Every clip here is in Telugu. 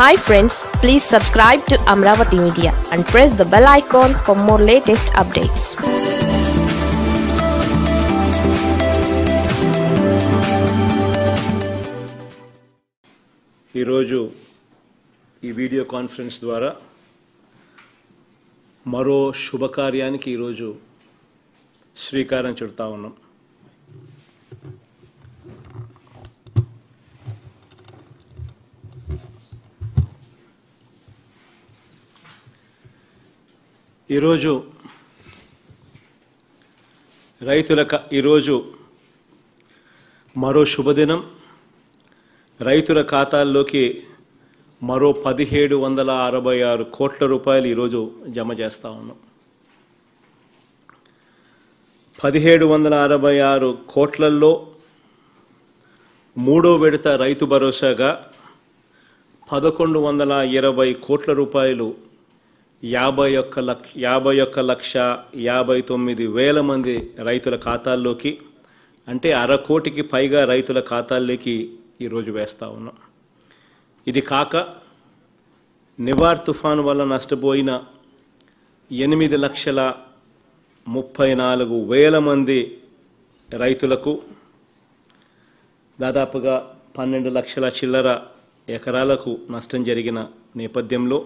hi friends please subscribe to Amaravati media and press the bell icon for more latest updates ఈరోజు ఈ వీడియో కాన్ఫరెన్స్ ద్వారా మరో శుభకార్యానికి ఈరోజు శ్రీకారం చుడతా ఉన్నాం ఈరోజు రైతుల ఈరోజు మరో శుభదినం రైతుల ఖాతాల్లోకి మరో పదిహేడు వందల అరవై ఆరు కోట్ల రూపాయలు ఈరోజు జమ చేస్తూ ఉన్నాం పదిహేడు వందల అరవై ఆరు కోట్లల్లో మూడో విడత రైతు భరోసాగా పదకొండు వందల ఇరవై కోట్ల రూపాయలు యాభై ఒక్క లక్ష యాభై ఒక్క లక్ష యాభై తొమ్మిది వేల మంది రైతుల ఖాతాల్లోకి అంటే అరకోటికి పైగా రైతుల ఖాతాల్లోకి ఈరోజు వేస్తూ ఉన్నాం ఇది కాక నివార్ తుఫాను వల్ల నష్టపోయిన ఎనిమిది లక్షల ముప్పై నాలుగు వేల మంది రైతులకు దాదాపుగా పన్నెండు లక్షల చిల్లర ఎకరాలకు నష్టం జరిగిన నేపథ్యంలో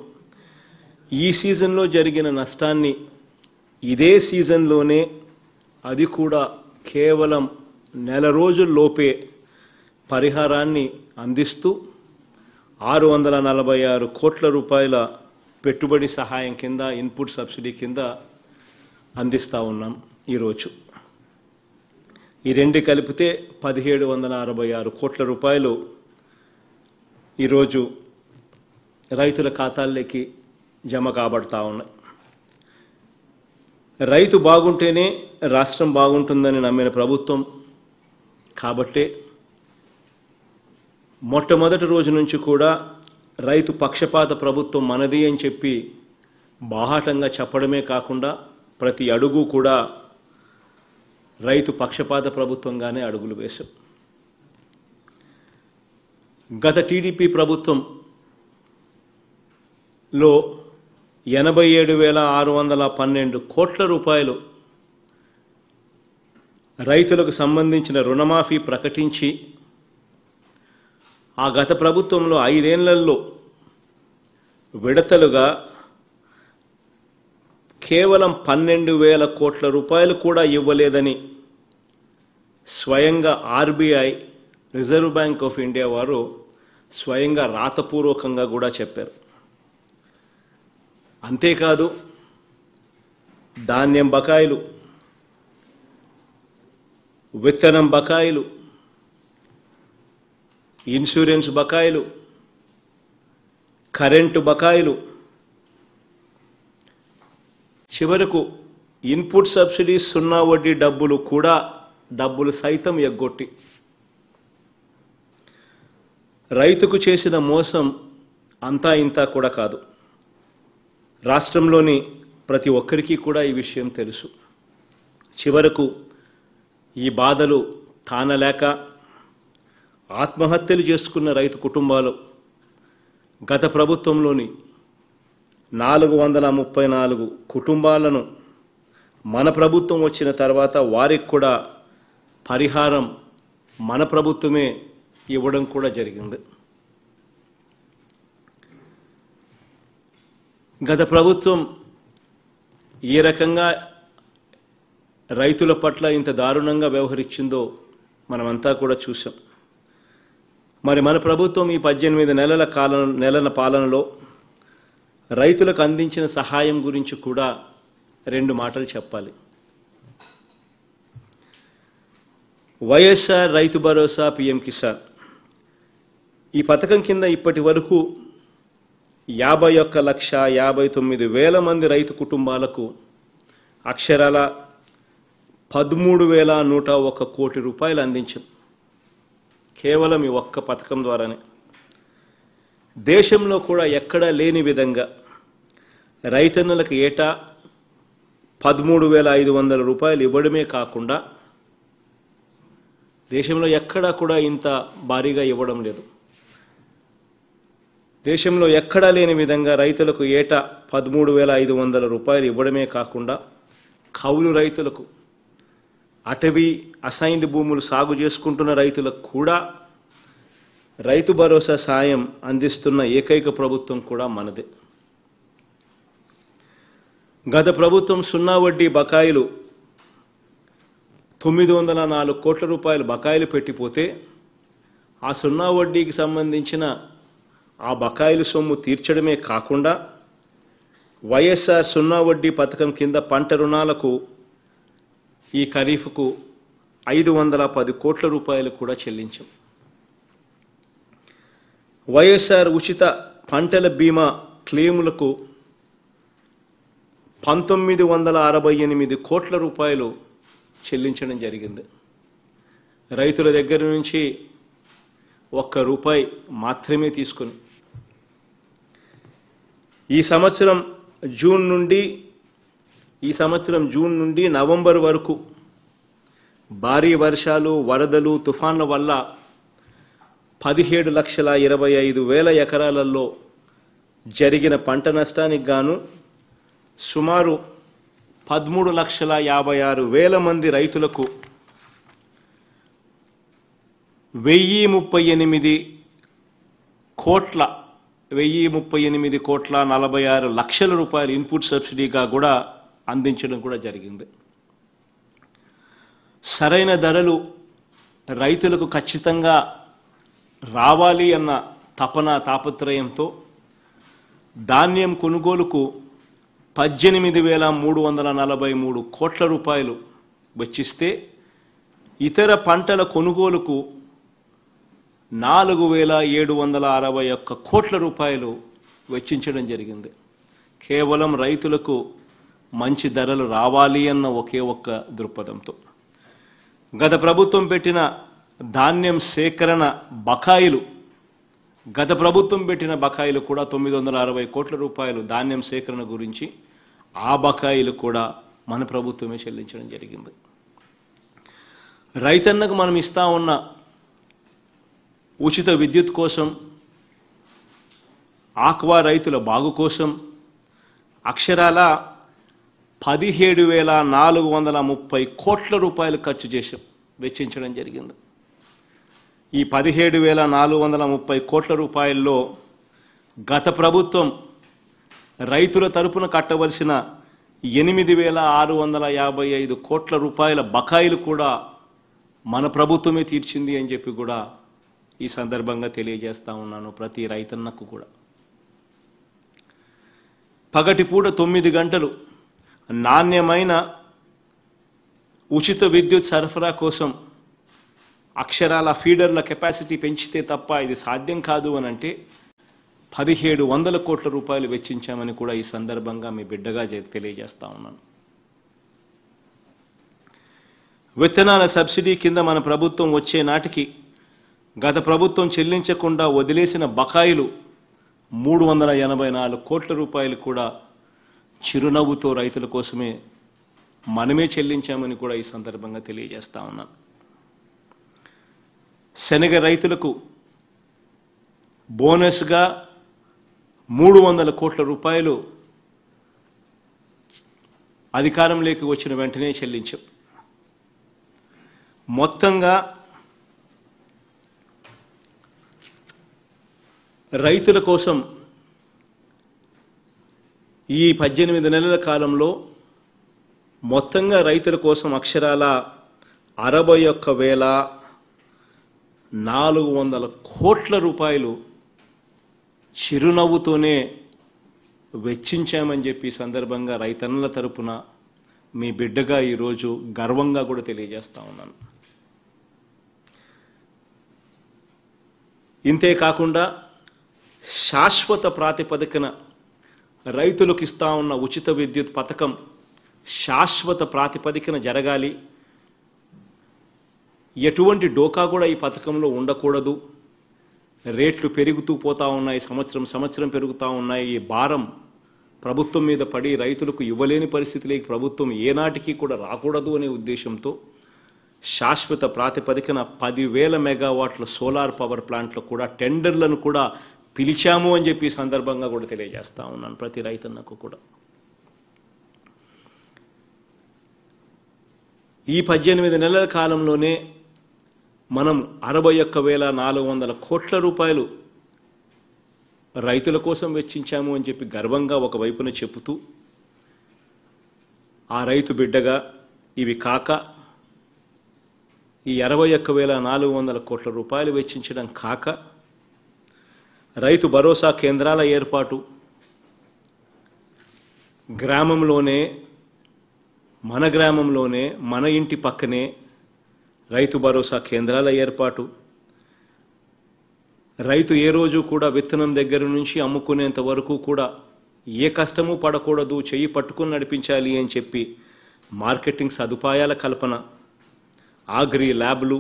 ఈ సీజన్లో జరిగిన నష్టాన్ని ఇదే సీజన్లోనే అది కూడా కేవలం నెల రోజుల్లోపే పరిహారాన్ని అందిస్తూ ఆరు వందల నలభై ఆరు కోట్ల రూపాయల పెట్టుబడి సహాయం కింద ఇన్పుట్ సబ్సిడీ కింద అందిస్తూ ఉన్నాం ఈరోజు ఈ రెండు కలిపితే పదిహేడు వందల అరవై ఆరు కోట్ల రూపాయలు ఈరోజు రైతుల ఖాతాల్లోకి జమ కాబడతా ఉన్నాయి రైతు బాగుంటేనే రాష్ట్రం బాగుంటుందని నమ్మిన ప్రభుత్వం కాబట్టే మొట్టమొదటి రోజు నుంచి కూడా రైతు పక్షపాత ప్రభుత్వం మనది అని చెప్పి బాహాటంగా చెప్పడమే కాకుండా ప్రతి అడుగు కూడా రైతు పక్షపాత ప్రభుత్వంగానే అడుగులు వేశాం గత టీడీపీ ప్రభుత్వంలో ఎనభై ఏడు వేల ఆరు వందల పన్నెండు కోట్ల రూపాయలు రైతులకు సంబంధించిన రుణమాఫీ ప్రకటించి ఆ గత ప్రభుత్వంలో ఐదేళ్లలో విడతలుగా కేవలం పన్నెండు వేల కోట్ల రూపాయలు కూడా ఇవ్వలేదని స్వయంగా RBI reserve bank of India వారు స్వయంగా రాతపూర్వకంగా కూడా చెప్పారు అంతేకాదు ధాన్యం బకాయిలు విత్తనం బకాయిలు ఇన్సూరెన్స్ బకాయిలు కరెంటు బకాయిలు చివరకు ఇన్పుట్ సబ్సిడీ సున్నా వడ్డీ డబ్బులు కూడా డబ్బులు సైతం ఎగ్గొట్టి రైతుకు చేసిన మోసం అంతా ఇంతా కూడా కాదు రాష్ట్రంలోని ప్రతి ఒక్కరికి కూడా ఈ విషయం తెలుసు చివరకు ఈ బాధలు తానలేక ఆత్మహత్యలు చేసుకున్న రైతు కుటుంబాలు గత ప్రభుత్వంలోని నాలుగు వందల ముప్పై నాలుగు కుటుంబాలను మన ప్రభుత్వం వచ్చిన తర్వాత వారికి కూడా పరిహారం మన ప్రభుత్వమే ఇవ్వడం కూడా జరిగింది గత ప్రభుత్వం ఏ రకంగా రైతుల పట్ల ఇంత దారుణంగా వ్యవహరించిందో మనమంతా కూడా చూసాం మరి మన ప్రభుత్వం ఈ పద్దెనిమిది నెలల కాలం నెలల పాలనలో రైతులకు అందించిన సహాయం గురించి కూడా రెండు మాటలు చెప్పాలి వైఎస్ఆర్ రైతు భరోసా పిఎం కిసాన్ ఈ పథకం కింద ఇప్పటి వరకు యాభై ఒక్క లక్ష యాభై తొమ్మిది వేల మంది రైతు కుటుంబాలకు అక్షరాల పదమూడు వేల నూట ఒక కోటి రూపాయలు అందించాం కేవలం ఈ ఒక్క పథకం ద్వారానే దేశంలో కూడా ఎక్కడా లేని విధంగా రైతన్నులకు ఏటా పదమూడు వేల ఐదు వందల రూపాయలు ఇవ్వడమే కాకుండా దేశంలో ఎక్కడా కూడా ఇంత భారీగా ఇవ్వడం లేదు దేశంలో ఎక్కడా లేని విధంగా రైతులకు ఏటా పదమూడు వేల ఐదు వందల రూపాయలు ఇవ్వడమే కాకుండా కౌలు రైతులకు అటవీ అసైన్డ్ భూములు సాగు చేసుకుంటున్న రైతులకు కూడా రైతు భరోసా సాయం అందిస్తున్న ఏకైక ప్రభుత్వం కూడా మనదే గత ప్రభుత్వం సున్నా వడ్డీ బకాయిలు తొమ్మిది వందల నాలుగు కోట్ల రూపాయలు బకాయిలు పెట్టిపోతే ఆ సున్నా వడ్డీకి సంబంధించిన ఆ బకాయిలు సొమ్ము తీర్చడమే కాకుండా వైఎస్ఆర్ సున్నా వడ్డీ పథకం కింద పంట రుణాలకు ఈ ఖరీఫ్కు ఐదు వందల పది కోట్ల రూపాయలు కూడా చెల్లించాం వైఎస్ఆర్ ఉచిత పంటల బీమా క్లెయిములకు పంతొమ్మిది వందల అరవై ఎనిమిది కోట్ల రూపాయలు చెల్లించడం జరిగింది రైతుల దగ్గర నుంచి ఒక్క రూపాయి మాత్రమే తీసుకుని ఈ సంవత్సరం జూన్ నుండి ఈ సంవత్సరం జూన్ నుండి నవంబర్ వరకు భారీ వర్షాలు వరదలు తుఫాన్ల వల్ల పదిహేడు లక్షల ఇరవై ఐదు వేల ఎకరాలలో జరిగిన పంట నష్టానికి గాను సుమారు పదమూడు లక్షల యాభై ఆరు వేల మంది రైతులకు వెయ్యి ముప్పై ఎనిమిది కోట్ల వెయ్యి ముప్పై ఎనిమిది కోట్ల నలభై ఆరు లక్షల రూపాయలు ఇన్పుట్ సబ్సిడీగా కూడా అందించడం కూడా జరిగింది సరైన ధరలు రైతులకు ఖచ్చితంగా రావాలి అన్న తపన తాపత్రయంతో ధాన్యం కొనుగోలుకు పద్దెనిమిది వేల మూడు వందల నలభై మూడు కోట్ల రూపాయలు వచ్చిస్తే ఇతర పంటల కొనుగోలుకు నాలుగు వేల ఏడు వందల అరవై ఒక్క కోట్ల రూపాయలు వెచ్చించడం జరిగింది కేవలం రైతులకు మంచి ధరలు రావాలి అన్న ఒకే ఒక్క దృక్పథంతో గత ప్రభుత్వం పెట్టిన ధాన్యం సేకరణ బకాయిలు గత ప్రభుత్వం పెట్టిన బకాయిలు కూడా తొమ్మిది వందల అరవై కోట్ల రూపాయలు ధాన్యం సేకరణ గురించి ఆ బకాయిలు కూడా మన ప్రభుత్వమే చెల్లించడం జరిగింది రైతన్నకు మనం ఇస్తా ఉన్న ఉచిత విద్యుత్ కోసం ఆక్వా రైతుల బాగు కోసం అక్షరాల పదిహేడు వేల నాలుగు వందల ముప్పై కోట్ల రూపాయలు ఖర్చు చేసి వెచ్చించడం జరిగింది ఈ పదిహేడు వేల నాలుగు వందల ముప్పై కోట్ల రూపాయల్లో గత ప్రభుత్వం రైతుల తరపున కట్టవలసిన ఎనిమిది వేల ఆరు వందల యాభై ఐదు కోట్ల రూపాయల బకాయిలు కూడా మన ప్రభుత్వమే తీర్చింది అని చెప్పి కూడా ఈ సందర్భంగా తెలియజేస్తా ఉన్నాను ప్రతి రైతన్నకు కూడా పగటిపూట తొమ్మిది గంటలు నాణ్యమైన ఉచిత విద్యుత్ సరఫరా కోసం అక్షరాల ఫీడర్ల కెపాసిటీ పెంచితే తప్ప ఇది సాధ్యం కాదు అని అంటే పదిహేడు వందల కోట్ల రూపాయలు వెచ్చించామని కూడా ఈ సందర్భంగా మీ బిడ్డగా తెలియజేస్తా ఉన్నాను విత్తనాల సబ్సిడీ కింద మన ప్రభుత్వం వచ్చే నాటికి గత ప్రభుత్వం చెల్లించకుండా వదిలేసిన బకాయిలు మూడు వందల ఎనభై నాలుగు కోట్ల రూపాయలు కూడా చిరునవ్వుతో రైతుల కోసమే మనమే చెల్లించామని కూడా ఈ సందర్భంగా తెలియజేస్తా ఉన్నాను శనగ రైతులకు బోనస్గా మూడు వందల కోట్ల రూపాయలు అధికారంలోకి వచ్చిన వెంటనే చెల్లించాం మొత్తంగా రైతుల కోసం ఈ పద్దెనిమిది నెలల కాలంలో మొత్తంగా రైతుల కోసం అక్షరాల అరవై ఒక్క వేల నాలుగు వందల కోట్ల రూపాయలు చిరునవ్వుతోనే వెచ్చించామని చెప్పి సందర్భంగా రైతన్నల తరపున మీ బిడ్డగా ఈరోజు గర్వంగా కూడా తెలియజేస్తా ఉన్నాను ఇంతే కాకుండా శాశ్వత ప్రాతిపదికన రైతులకు ఇస్తా ఉన్న ఉచిత విద్యుత్ పథకం శాశ్వత ప్రాతిపదికన జరగాలి ఎటువంటి డోకా కూడా ఈ పథకంలో ఉండకూడదు రేట్లు పెరుగుతూ పోతూ ఉన్నాయి సంవత్సరం సంవత్సరం పెరుగుతూ ఉన్నాయి ఈ భారం ప్రభుత్వం మీద పడి రైతులకు ఇవ్వలేని పరిస్థితిలోకి ప్రభుత్వం ఏనాటికి కూడా రాకూడదు అనే ఉద్దేశంతో శాశ్వత ప్రాతిపదికన పదివేల మెగావాట్ల సోలార్ పవర్ ప్లాంట్లు కూడా టెండర్లను కూడా పిలిచాము అని చెప్పి సందర్భంగా కూడా తెలియజేస్తూ ఉన్నాను ప్రతి రైతన్నకు కూడా ఈ పద్దెనిమిది నెలల కాలంలోనే మనం అరవై ఒక్క వేల నాలుగు వందల కోట్ల రూపాయలు రైతుల కోసం వెచ్చించాము అని చెప్పి గర్వంగా ఒకవైపున చెబుతూ ఆ రైతు బిడ్డగా ఇవి కాక ఈ అరవై ఒక్క వేల నాలుగు వందల కోట్ల రూపాయలు వెచ్చించడం కాక రైతు భరోసా కేంద్రాల ఏర్పాటు గ్రామంలోనే మన గ్రామంలోనే మన ఇంటి పక్కనే రైతు భరోసా కేంద్రాల ఏర్పాటు రైతు ఏ రోజు కూడా విత్తనం దగ్గర నుంచి అమ్ముకునేంత వరకు కూడా ఏ కష్టము పడకూడదు చెయ్యి పట్టుకుని నడిపించాలి అని చెప్పి మార్కెటింగ్ సదుపాయాల కల్పన ఆగ్రి ల్యాబ్లు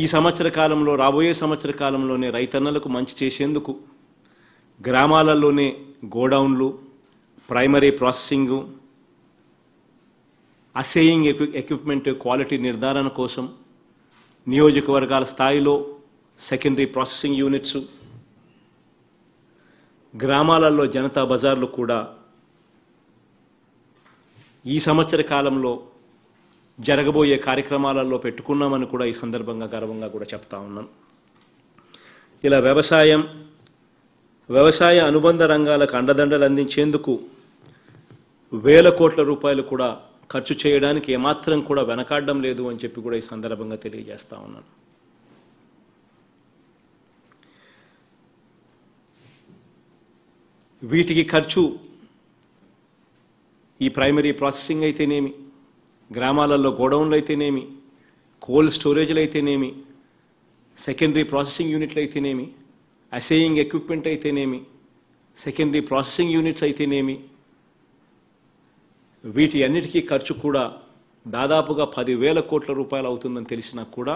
ఈ సంవత్సర కాలంలో రాబోయే సంవత్సర కాలంలోనే రైతన్నలకు మంచి చేసేందుకు గ్రామాలలోనే గోడౌన్లు primary processing assaying equipment quality నిర్ధారణ కోసం నియోజకవర్గాల స్థాయిలో సెకండరీ ప్రాసెసింగ్ యూనిట్స్ గ్రామాలలో జనతా బజార్లు కూడా ఈ సంవత్సర కాలంలో జరగబోయే కార్యక్రమాలలో పెట్టుకున్నామని కూడా ఈ సందర్భంగా గర్వంగా కూడా చెప్తా ఉన్నాను ఇలా వ్యవసాయం వ్యవసాయ అనుబంధ రంగాలకు అండదండలు అందించేందుకు వేల కోట్ల రూపాయలు కూడా ఖర్చు చేయడానికి ఏమాత్రం కూడా వెనకాడడం లేదు అని చెప్పి కూడా ఈ సందర్భంగా తెలియజేస్తా ఉన్నాను వీటికి ఖర్చు ఈ ప్రైమరీ ప్రాసెసింగ్ అయితేనేమి గ్రామాలలో గోడౌన్లు అయితేనేమి కోల్డ్ స్టోరేజ్లు అయితేనేమి సెకండరీ ప్రాసెసింగ్ యూనిట్లు అయితేనేమి అసేయింగ్ ఎక్విప్మెంట్ అయితేనేమి సెకండరీ ప్రాసెసింగ్ యూనిట్స్ అయితేనేమి వీటి అన్నిటికీ ఖర్చు కూడా దాదాపుగా పదివేల కోట్ల రూపాయలు అవుతుందని తెలిసినా కూడా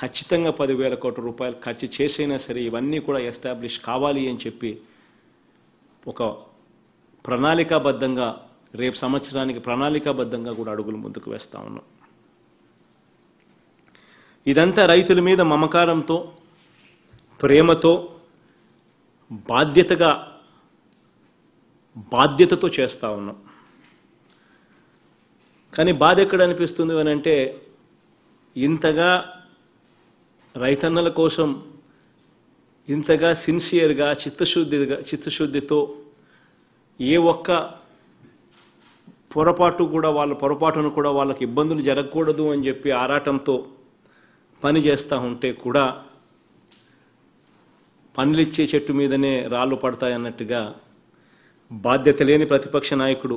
ఖచ్చితంగా పదివేల కోట్ల రూపాయలు ఖర్చు చేసైనా సరే ఇవన్నీ కూడా ఎస్టాబ్లిష్ కావాలి అని చెప్పి ఒక ప్రణాళికాబద్ధంగా రేపు సంవత్సరానికి ప్రణాళికాబద్ధంగా కూడా అడుగులు ముందుకు వేస్తా ఉన్నాం ఇదంతా రైతుల మీద మమకారంతో ప్రేమతో బాధ్యతగా బాధ్యతతో చేస్తూ ఉన్నాం కానీ బాధ ఎక్కడ అనిపిస్తుంది అని అంటే ఇంతగా రైతన్నల కోసం ఇంతగా సిన్సియర్గా చిత్తశుద్ధిగా చిత్తశుద్ధితో ఏ ఒక్క పొరపాటు కూడా వాళ్ళ పొరపాటును కూడా వాళ్ళకి ఇబ్బందులు జరగకూడదు అని చెప్పి ఆరాటంతో పని చేస్తూ ఉంటే కూడా ఇచ్చే చెట్టు మీదనే రాళ్ళు పడతాయన్నట్టుగా బాధ్యత లేని ప్రతిపక్ష నాయకుడు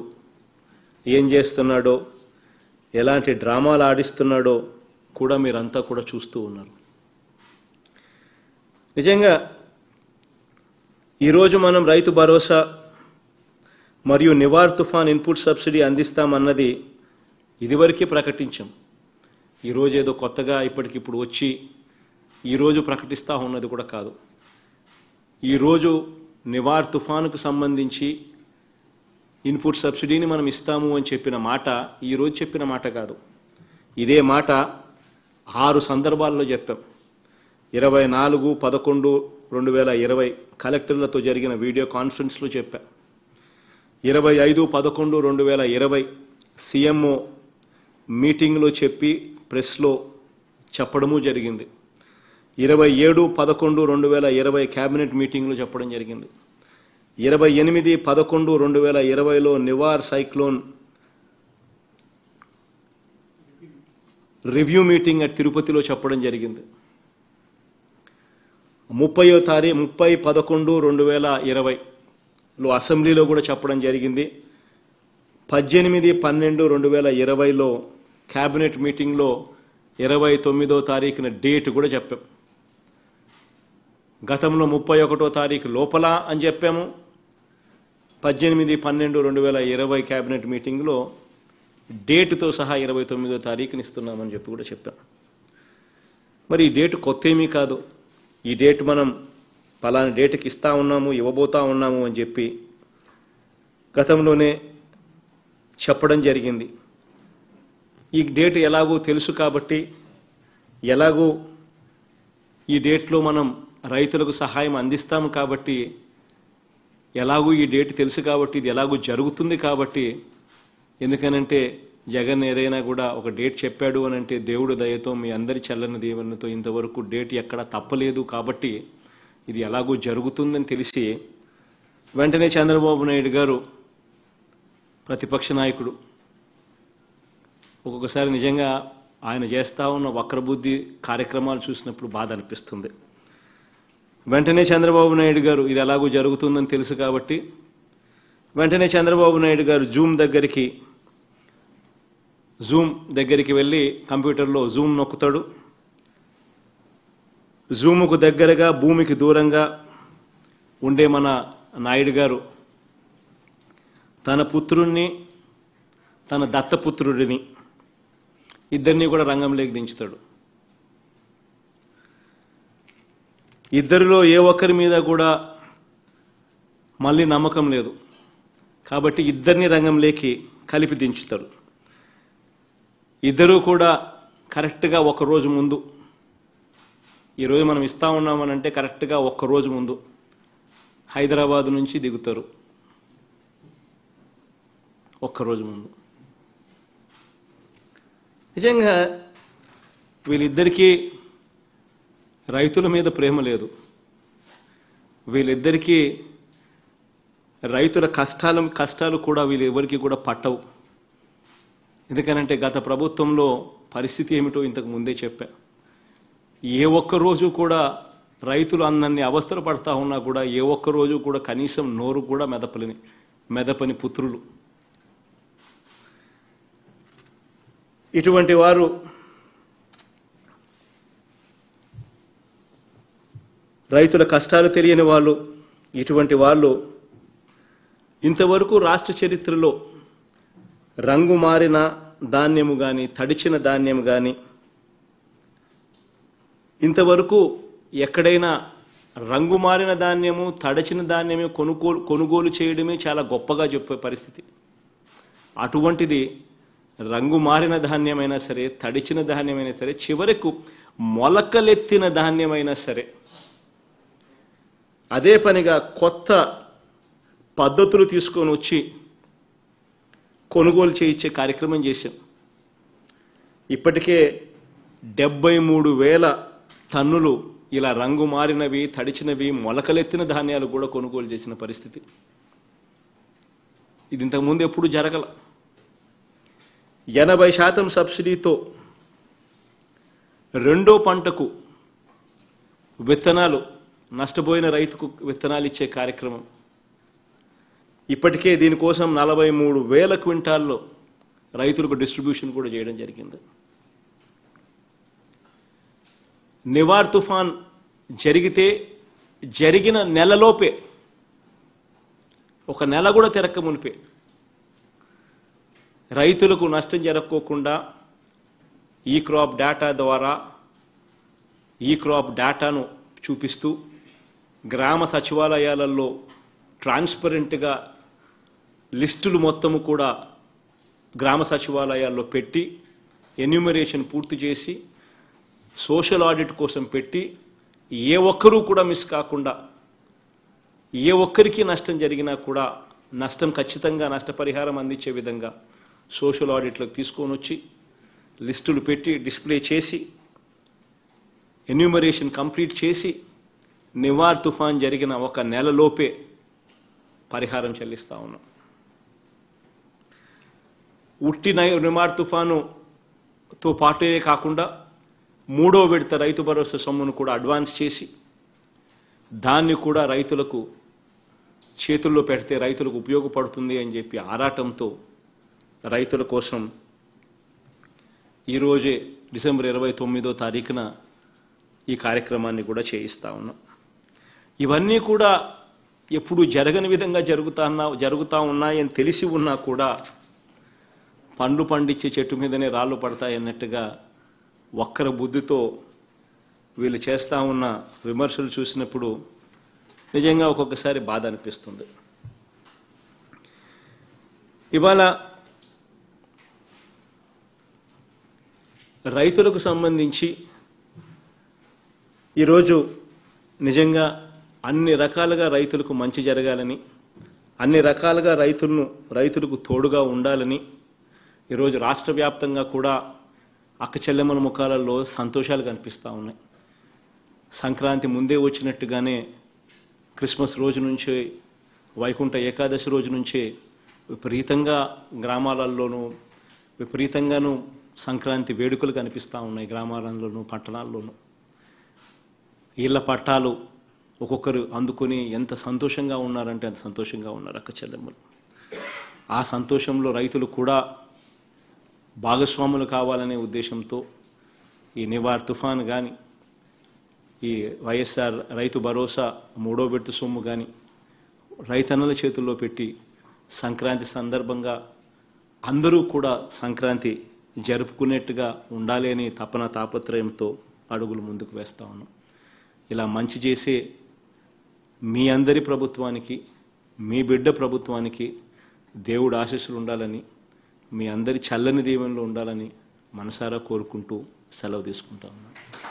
ఏం చేస్తున్నాడో ఎలాంటి డ్రామాలు ఆడిస్తున్నాడో కూడా మీరంతా కూడా చూస్తూ ఉన్నారు నిజంగా ఈరోజు మనం రైతు భరోసా మరియు నివార్ తుఫాన్ ఇన్పుట్ సబ్సిడీ అందిస్తామన్నది ఇదివరకే ప్రకటించాం ఈరోజు ఏదో కొత్తగా ఇప్పటికిప్పుడు వచ్చి ఈరోజు ప్రకటిస్తా ఉన్నది కూడా కాదు ఈరోజు నివార్ తుఫాన్కు సంబంధించి ఇన్పుట్ సబ్సిడీని మనం ఇస్తాము అని చెప్పిన మాట ఈరోజు చెప్పిన మాట కాదు ఇదే మాట ఆరు సందర్భాల్లో చెప్పాం ఇరవై నాలుగు పదకొండు రెండు వేల ఇరవై కలెక్టర్లతో జరిగిన వీడియో కాన్ఫరెన్స్లో చెప్పాం ఇరవై ఐదు పదకొండు రెండు వేల ఇరవై సీఎంఓ మీటింగ్లో చెప్పి ప్రెస్లో చెప్పడము జరిగింది ఇరవై ఏడు పదకొండు రెండు వేల ఇరవై క్యాబినెట్ మీటింగ్లో చెప్పడం జరిగింది ఇరవై ఎనిమిది పదకొండు రెండు వేల ఇరవైలో Nivar cyclone review meeting at తిరుపతిలో చెప్పడం జరిగింది ముప్పయో తారీఖు ముప్పై పదకొండు రెండు వేల ఇరవై లో అసెంబ్లీలో కూడా చెప్పడం జరిగింది పద్దెనిమిది పన్నెండు రెండు వేల ఇరవైలో క్యాబినెట్ మీటింగ్లో ఇరవై తొమ్మిదో తారీఖున డేట్ కూడా చెప్పాం గతంలో ముప్పై ఒకటో తారీఖు లోపల అని చెప్పాము పద్దెనిమిది పన్నెండు రెండు వేల ఇరవై క్యాబినెట్ మీటింగ్లో డేట్తో సహా ఇరవై తొమ్మిదో తారీఖుని ఇస్తున్నామని చెప్పి కూడా చెప్పాం మరి ఈ డేట్ కొత్త ఏమీ కాదు ఈ డేట్ మనం పలాని డేట్కి ఇస్తా ఉన్నాము ఇవ్వబోతా ఉన్నాము అని చెప్పి గతంలోనే చెప్పడం జరిగింది ఈ డేట్ ఎలాగో తెలుసు కాబట్టి ఎలాగో ఈ డేట్లో మనం రైతులకు సహాయం అందిస్తాము కాబట్టి ఎలాగో ఈ డేట్ తెలుసు కాబట్టి ఇది ఎలాగో జరుగుతుంది కాబట్టి ఎందుకనంటే జగన్ ఏదైనా కూడా ఒక డేట్ చెప్పాడు అని అంటే దేవుడు దయతో మీ అందరి చల్లని దేవునితో ఇంతవరకు డేట్ ఎక్కడ తప్పలేదు కాబట్టి ఇది ఎలాగో జరుగుతుందని తెలిసి వెంటనే చంద్రబాబు నాయుడు గారు ప్రతిపక్ష నాయకుడు ఒక్కొక్కసారి నిజంగా ఆయన చేస్తూ ఉన్న వక్రబుద్ధి కార్యక్రమాలు చూసినప్పుడు బాధ అనిపిస్తుంది వెంటనే చంద్రబాబు నాయుడు గారు ఇది ఎలాగో జరుగుతుందని తెలుసు కాబట్టి వెంటనే చంద్రబాబు నాయుడు గారు జూమ్ దగ్గరికి జూమ్ దగ్గరికి వెళ్ళి కంప్యూటర్లో జూమ్ నొక్కుతాడు జూముకు దగ్గరగా భూమికి దూరంగా ఉండే మన నాయుడు గారు తన పుత్రుణ్ణి తన దత్తపుత్రుడిని ఇద్దరిని కూడా రంగంలోకి దించుతాడు ఇద్దరిలో ఏ ఒక్కరి మీద కూడా మళ్ళీ నమ్మకం లేదు కాబట్టి ఇద్దరిని రంగంలోకి కలిపి దించుతారు ఇద్దరూ కూడా కరెక్ట్గా ఒక రోజు ముందు ఈరోజు మనం ఇస్తా అంటే కరెక్ట్గా ఒక్కరోజు ముందు హైదరాబాద్ నుంచి దిగుతారు ఒక్కరోజు ముందు నిజంగా వీళ్ళిద్దరికీ రైతుల మీద ప్రేమ లేదు వీళ్ళిద్దరికీ రైతుల కష్టాలు కష్టాలు కూడా వీళ్ళు ఎవరికి కూడా పట్టవు ఎందుకనంటే గత ప్రభుత్వంలో పరిస్థితి ఏమిటో ఇంతకు ముందే చెప్పాను ఏ ఒక్క రోజు కూడా రైతులు అన్నన్ని అవస్థలు పడతా ఉన్నా కూడా ఏ ఒక్క రోజు కూడా కనీసం నోరు కూడా మెదపలేని మెదపని పుత్రులు ఇటువంటి వారు రైతుల కష్టాలు తెలియని వాళ్ళు ఇటువంటి వాళ్ళు ఇంతవరకు రాష్ట్ర చరిత్రలో రంగు మారిన ధాన్యము కానీ తడిచిన ధాన్యం కానీ ఇంతవరకు ఎక్కడైనా రంగు మారిన ధాన్యము తడచిన ధాన్యము కొనుగోలు కొనుగోలు చేయడమే చాలా గొప్పగా చెప్పే పరిస్థితి అటువంటిది రంగు మారిన ధాన్యమైనా సరే తడిచిన ధాన్యమైనా సరే చివరకు మొలకలెత్తిన ధాన్యమైనా సరే అదే పనిగా కొత్త పద్ధతులు తీసుకొని వచ్చి కొనుగోలు చేయించే కార్యక్రమం చేశాం ఇప్పటికే డెబ్బై మూడు వేల తన్నులు ఇలా రంగు మారినవి తడిచినవి మొలకలెత్తిన ధాన్యాలు కూడా కొనుగోలు చేసిన పరిస్థితి ఇది ఇంతకుముందు ఎప్పుడు జరగల ఎనభై శాతం సబ్సిడీతో రెండో పంటకు విత్తనాలు నష్టపోయిన రైతుకు విత్తనాలు ఇచ్చే కార్యక్రమం ఇప్పటికే దీనికోసం నలభై మూడు వేల క్వింటాల్లో రైతులకు డిస్ట్రిబ్యూషన్ కూడా చేయడం జరిగింది నివార్ తుఫాన్ జరిగితే జరిగిన నెలలోపే ఒక నెల కూడా తిరక్క మునిపే రైతులకు నష్టం జరగకోకుండా ఈ క్రాప్ డేటా ద్వారా ఈ క్రాప్ డేటాను చూపిస్తూ గ్రామ సచివాలయాలలో ట్రాన్స్పరెంట్గా లిస్టులు మొత్తము కూడా గ్రామ సచివాలయాల్లో పెట్టి ఎన్యూమరేషన్ పూర్తి చేసి సోషల్ ఆడిట్ కోసం పెట్టి ఏ ఒక్కరూ కూడా మిస్ కాకుండా ఏ ఒక్కరికి నష్టం జరిగినా కూడా నష్టం ఖచ్చితంగా నష్టపరిహారం అందించే విధంగా సోషల్ ఆడిట్లకు తీసుకొని వచ్చి లిస్టులు పెట్టి డిస్ప్లే చేసి ఎన్యూమరేషన్ కంప్లీట్ చేసి నివార్ తుఫాన్ జరిగిన ఒక నెలలోపే పరిహారం చెల్లిస్తూ ఉన్నాం ఉట్టి నివార్ తుఫానుతో పాటే కాకుండా మూడో విడత రైతు భరోసా సొమ్మును కూడా అడ్వాన్స్ చేసి దాన్ని కూడా రైతులకు చేతుల్లో పెడితే రైతులకు ఉపయోగపడుతుంది అని చెప్పి ఆరాటంతో రైతుల కోసం ఈరోజే డిసెంబర్ ఇరవై తొమ్మిదో తారీఖున ఈ కార్యక్రమాన్ని కూడా చేయిస్తా ఉన్నాం ఇవన్నీ కూడా ఎప్పుడు జరగని విధంగా జరుగుతా జరుగుతూ ఉన్నాయని తెలిసి ఉన్నా కూడా పండ్లు పండించే చెట్టు మీదనే రాళ్ళు పడతాయన్నట్టుగా వక్ర బుద్ధితో వీళ్ళు చేస్తూ ఉన్న విమర్శలు చూసినప్పుడు నిజంగా ఒక్కొక్కసారి బాధ అనిపిస్తుంది ఇవాళ రైతులకు సంబంధించి ఈరోజు నిజంగా అన్ని రకాలుగా రైతులకు మంచి జరగాలని అన్ని రకాలుగా రైతులను రైతులకు తోడుగా ఉండాలని ఈరోజు రాష్ట్ర వ్యాప్తంగా కూడా అక్క చెల్లెమ్మల ముఖాలలో సంతోషాలు కనిపిస్తూ ఉన్నాయి సంక్రాంతి ముందే వచ్చినట్టుగానే క్రిస్మస్ రోజు నుంచే వైకుంఠ ఏకాదశి రోజు నుంచే విపరీతంగా గ్రామాలలోనూ విపరీతంగానూ సంక్రాంతి వేడుకలు కనిపిస్తూ ఉన్నాయి గ్రామాలలోనూ పట్టణాల్లోనూ ఇళ్ళ పట్టాలు ఒక్కొక్కరు అందుకొని ఎంత సంతోషంగా ఉన్నారంటే అంత సంతోషంగా ఉన్నారు అక్క చెల్లెమ్మలు ఆ సంతోషంలో రైతులు కూడా భాగస్వాములు కావాలనే ఉద్దేశంతో ఈ నివార్ తుఫాన్ కానీ ఈ వైఎస్ఆర్ రైతు భరోసా మూడో బెట్టు సొమ్ము కానీ రైతన్నుల చేతుల్లో పెట్టి సంక్రాంతి సందర్భంగా అందరూ కూడా సంక్రాంతి జరుపుకునేట్టుగా ఉండాలి అని తపన తాపత్రయంతో అడుగులు ముందుకు వేస్తూ ఉన్నాం ఇలా మంచి చేసే మీ అందరి ప్రభుత్వానికి మీ బిడ్డ ప్రభుత్వానికి దేవుడు ఆశీస్సులు ఉండాలని మీ అందరి చల్లని దీవెనలో ఉండాలని మనసారా కోరుకుంటూ సెలవు తీసుకుంటా ఉన్నాను